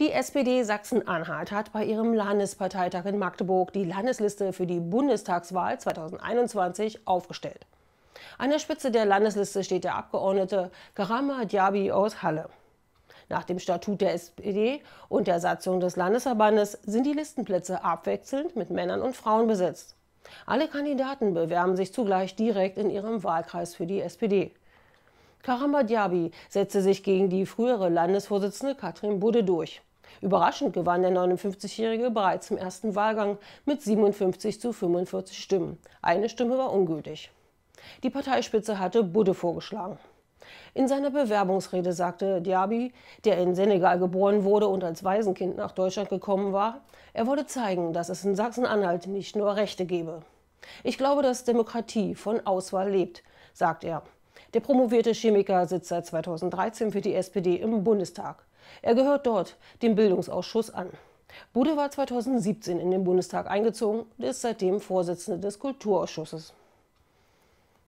Die SPD Sachsen-Anhalt hat bei ihrem Landesparteitag in Magdeburg die Landesliste für die Bundestagswahl 2021 aufgestellt. An der Spitze der Landesliste steht der Abgeordnete Garama Diaby aus Halle. Nach dem Statut der SPD und der Satzung des Landesverbandes sind die Listenplätze abwechselnd mit Männern und Frauen besetzt. Alle Kandidaten bewerben sich zugleich direkt in ihrem Wahlkreis für die SPD. Diaby setzte sich gegen die frühere Landesvorsitzende Katrin Budde durch. Überraschend gewann der 59-Jährige bereits im ersten Wahlgang mit 57 zu 45 Stimmen. Eine Stimme war ungültig. Die Parteispitze hatte Budde vorgeschlagen. In seiner Bewerbungsrede sagte Diaby, der in Senegal geboren wurde und als Waisenkind nach Deutschland gekommen war, er wolle zeigen, dass es in Sachsen-Anhalt nicht nur Rechte gebe. Ich glaube, dass Demokratie von Auswahl lebt, sagt er. Der promovierte Chemiker sitzt seit 2013 für die SPD im Bundestag. Er gehört dort dem Bildungsausschuss an. Bude war 2017 in den Bundestag eingezogen und ist seitdem Vorsitzender des Kulturausschusses.